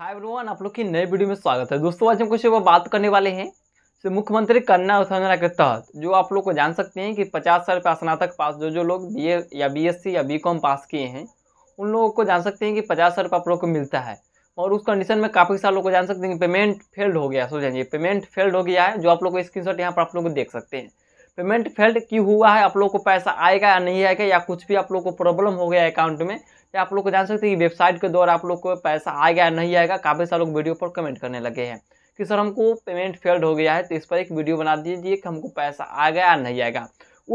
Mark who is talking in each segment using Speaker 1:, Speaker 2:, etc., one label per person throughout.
Speaker 1: hi everyone आप लोग की नए वीडियो में स्वागत है दोस्तों आज हम कुछ बात करने वाले हैं मुख्यमंत्री कन्या योजना के तहत जो आप लोग को जान सकते हैं कि पचास साल पे स्नातक पास जो जो लोग बीए या बीएससी या बीकॉम पास किए हैं उन लोगों को जान सकते हैं कि पचास हज़ार आप लोग को मिलता है और उस कंडीशन में काफ़ी सारे लोग को जान सकते हैं कि पेमेंट फेल्ड हो गया सोच जाइए पेमेंट फेल्ड हो गया है जो आप लोग को स्क्रीन शॉट यहाँ पर आप लोग को देख सकते हैं पेमेंट फेल्ड क्यों हुआ है आप लोग को पैसा आएगा या नहीं आएगा या कुछ भी आप लोग को प्रॉब्लम हो गया अकाउंट में या तो आप लोग को जान सकते हैं कि वेबसाइट के द्वारा आप लोग को पैसा आ गया नहीं आएगा काफ़ी सारे लोग वीडियो पर कमेंट करने लगे हैं कि सर हमको पेमेंट फेल्ड हो गया है तो इस पर एक वीडियो बना दीजिए कि हमको पैसा आ गया या नहीं आएगा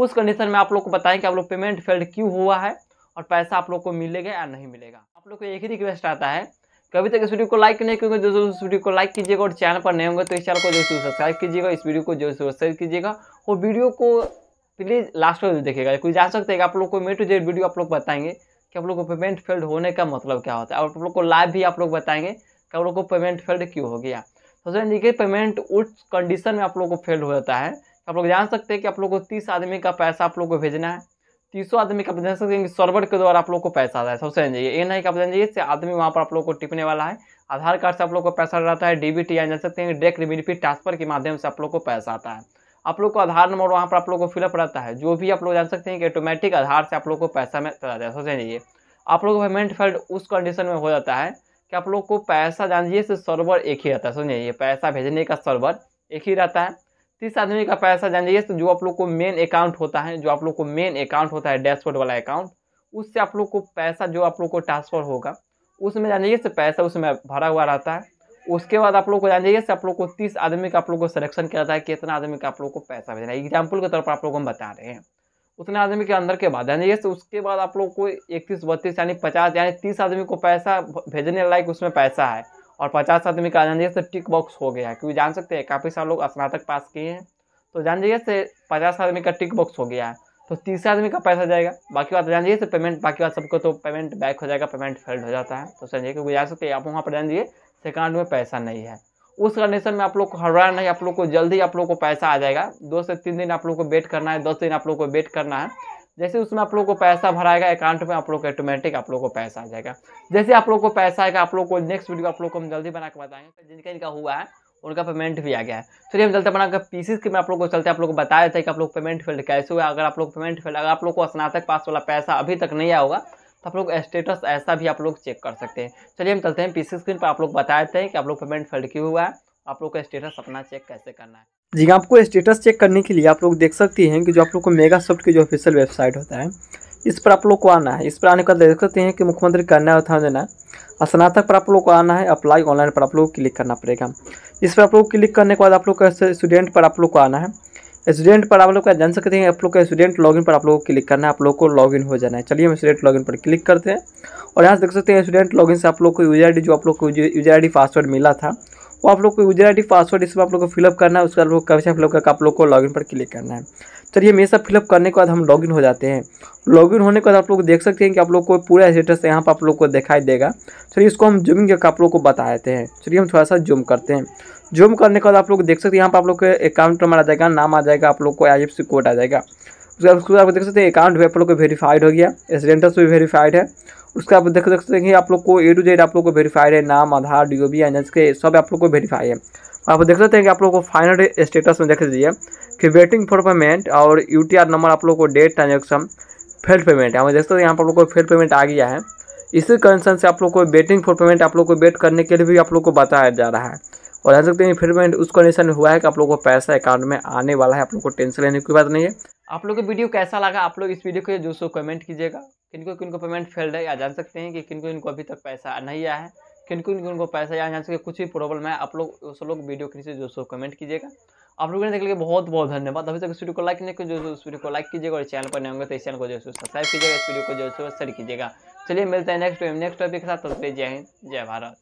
Speaker 1: उस कंडीशन में आप लोग को बताएं कि आप लोग पेमेंट फेल्ड क्यों हुआ है और पैसा आप लोग को मिलेगा या नहीं मिलेगा आप लोग को एक ही रिक्वेस्ट आता है कि अभी तक इस वीडियो को लाइक नहीं क्योंकि जो इस वीडियो को लाइक कीजिएगा और चैनल पर नहीं होंगे तो इस चैनल को जो सब्सक्राइब कीजिएगा इस वीडियो को जो सब्सक्राइब कीजिएगा और वीडियो को प्लीज़ लास्ट में देखिएगा कोई जान सकते हैं आप लोग को मे टू जेड वीडियो आप लोग बताएंगे कि आप लोग को पेमेंट फेल्ड होने का मतलब क्या होता है और आप लोग को लाइव भी आप लोग बताएंगे कि आप लोग को पेमेंट फेल्ड क्यों हो गया तो सर देखिए पेमेंट उस कंडीशन में आप लोग को फेल्ड हो जाता है आप लोग जान सकते हैं कि आप लोग को तीस आदमी का पैसा आप लोग को भेजना है तीसों आदमी का आप जान सकते हैं कि सर्वर के द्वारा आप लोग को पैसा आता है सबसे जान जाइए ये नहीं कि आप जान जाइए आदमी वहाँ पर आप लोग को टिपने वाला है आधार कार्ड से आप लोग को पैसा रहता है डी बी टी जान सकते हैं डेक बेनिफिट ट्रांसफर के माध्यम से आप लोग को पैसा आता है आप लोग को आधार नंबर वहाँ पर आप लोग को फिलअप रहता है जो भी आप लोग जान सकते हैं कि ऑटोमेटिक आधार से आप लोग को पैसा में चला जाए सोच लीजिए आप लोग पेमेंट फेल्ड उस कंडीशन में हो जाता है कि आप लोग को पैसा जान लीजिए से सर्वर एक ही रहता है सोच लीजिए पैसा भेजने का सर्वर एक ही रहता है तीस आदमी का पैसा जान लीजिए तो जो आप लोग को मेन अकाउंट होता है जो आप लोग को मेन अकाउंट होता है डैशबोर्ड वाला अकाउंट उससे आप लोग को पैसा जो आप लोग को ट्रांसफ़र होगा उसमें जान लीजिए तो पैसा उसमें भरा हुआ रहता है उसके बाद आप लोग को जान जाइए आप लोग को तीस आदमी का आप लोग को सिलेक्शन किया जाता है कितना आदमी का आप लोग को पैसा भेजना है एग्जाम्पल के तौर पर आप लोग हम बता रहे हैं उतने आदमी के अंदर के बाद यानी उसके बाद आप लोग को इकतीस बत्तीस यानी पचास यानी तीस आदमी को पैसा भेजने लायक उसमें पैसा है और पचास आदमी का जान जाइए टिक बॉक्स हो गया क्योंकि जान सकते हैं काफ़ी सारे लोग स्नातक पास किए हैं तो जान जाइए से पचास आदमी का टिक बॉक्स हो गया है तो तीसरे आदमी का पैसा जाएगा बाकी बात ध्यान दीजिए तो पेमेंट बाकी बात सबको तो पेमेंट बैक हो जाएगा पेमेंट फेल्ड हो जाता है तो समझिए क्योंकि जा सकते आप वहाँ पर ध्यान दीजिए अकाउंट में पैसा नहीं है उस कंडीशन में आप लोग को हड़बड़ाना नहीं आप लोग को जल्दी आप लोग को पैसा आ जाएगा दो से तीन दिन आप लोग को वेट करना है दस दिन आप लोग को वेट करना है जैसे उसमें आप लोग को पैसा भराएगा अकाउंट में आप लोग को ऑटोमेटिक आप लोग को पैसा आ जाएगा जैसे आप लोग को पैसा आएगा आप लोग को नेक्स्ट वीडियो आप लोग को हम जल्दी बना के बताएंगे जिनका इनका हुआ है उनका पेमेंट भी आ गया है चलिए हम चलते अपना पीसीस के मैं आप लोग को चलते आप लोग को बताया था कि आप लोग पेमेंट फील्ड कैसे हुआ अगर आप लोग पेमेंट फील्ड अगर आप लोग को स्नातक पास वाला पैसा अभी तक नहीं आया होगा तो आप लोग स्टेटस ऐसा भी आप लोग चेक कर सकते हैं चलिए हम चलते हैं पीसी स्क्रीन पर आप लोग बताए थे कि आप लोग पेमेंट फील्ड क्यों हुआ है आप लोग का स्टेटस अपना चेक कैसे करना है जी आपको स्टेटस चेक करने के लिए आप लोग देख सकती हैं कि जो आप लोग को मेगा सॉफ्ट की जो ऑफिशियल वेबसाइट होता है इस पर आप लोग को आना है इस पर आने के बाद देख सकते हैं कि मुख्यमंत्री कन्या उत्थान देना स्नातक पर आप लोग को आना है अप्लाई ऑनलाइन पर आप लोग को क्लिक करना पड़ेगा इस पर आप लोग क्लिक करने के बाद आप लोग का स्टूडेंट पर आप लोग को आना है स्टूडेंट पर आप लोग का जान सकते हैं आप लोग का स्टूडेंट लॉगिन पर आप लोग को क्लिक करना है आप लोग को लॉगिन हो जाना है चलिए हम स्टूडेंट लॉगिन पर क्लिक करते हैं और यहाँ से देख सकते हैं स्टूडेंट लॉगिन से आप लोग को यूजर आई जो आप लोग को यूजर आई पासवर्ड मिला था वो आप लोग को यूजर आई पासवर्ड इसमें आप लोग को फिलअप करना है उसके बाद लोग कैप्चा फिलअप करके आप लोग को लॉगिन पर क्लिक करना है चलिए ये सब फिलअप करने के बाद हम लॉगिन हो जाते हैं लॉगिन होने के बाद आप लोग देख सकते हैं कि आप लोग को पूरा स्टेटस यहाँ पर आप लोग को दिखाई देगा चलिए इसको हम जूमिंग करके आप लोग को बता देते हैं चलिए हम थोड़ा सा जूम करते हैं जूम करने के बाद आप लोग देख सकते हैं यहाँ पर आप लोग का अकाउंट नंबर आ जाएगा नाम आ जाएगा आप लोग को आई कोड आ जाएगा उसके बाद उसको आप देख सकते हैं अकाउंट भी आप लोग को वेरीफाइड हो गया रेसिडेंटस भी वेरीफाइड है उसका आप देख सकते हैं कि आप लोग को ए टू जेड आप लोग को वेरीफाइड है नाम Aadhaar D O B N S के सब आप लोग को वेरीफाई है आप देख सकते हैं कि आप लोग को फाइनल स्टेटस में देख लीजिए कि वेटिंग फॉर पेमेंट और यू टी आर नंबर आप लोग को डेट ट्रांजेक्शन फेल्ड पेमेंट है देख सकते हैं यहाँ पर आप लोग को फेल्ड पेमेंट आ गया है इसी कंसर्न से आप लोग को वेटिंग फॉर पेमेंट आप लोग को वेट करने के लिए भी आप लोग को बताया जा रहा है और रह सकते हैं फिर पेमेंट उस कंडीशन में हुआ है कि आप लोगों को पैसा अकाउंट में आने वाला है आप लोगों को टेंशन लेने की बात नहीं है आप लोगों को वीडियो कैसा लगा आप लोग इस वीडियो को जो सो कमेंट कीजिएगा किनको किनको पेमेंट फेल्ड है या जान सकते हैं कि किनको इनको अभी तक पैसा नहीं आया है किनको इनको पैसा या जान सकते कुछ भी प्रॉब्लम है आप लोग उस लोग वीडियो के नीचे जो सो कमेंट कीजिएगा आप लोगों ने देख लिया बहुत बहुत धन्यवाद अभी तक इस वीडियो को लाइक नहीं जो उस वीडियो को लाइक कीजिएगा और चैनल पर नहीं होंगे तो इस चैनल को जो सब्सक्राइब कीजिएगा इस वीडियो को जो है शेयर कीजिएगा चलिए मिलते हैं नेक्स्ट नेक्स्ट टॉपिक के साथ तब जय हिंद जय भारत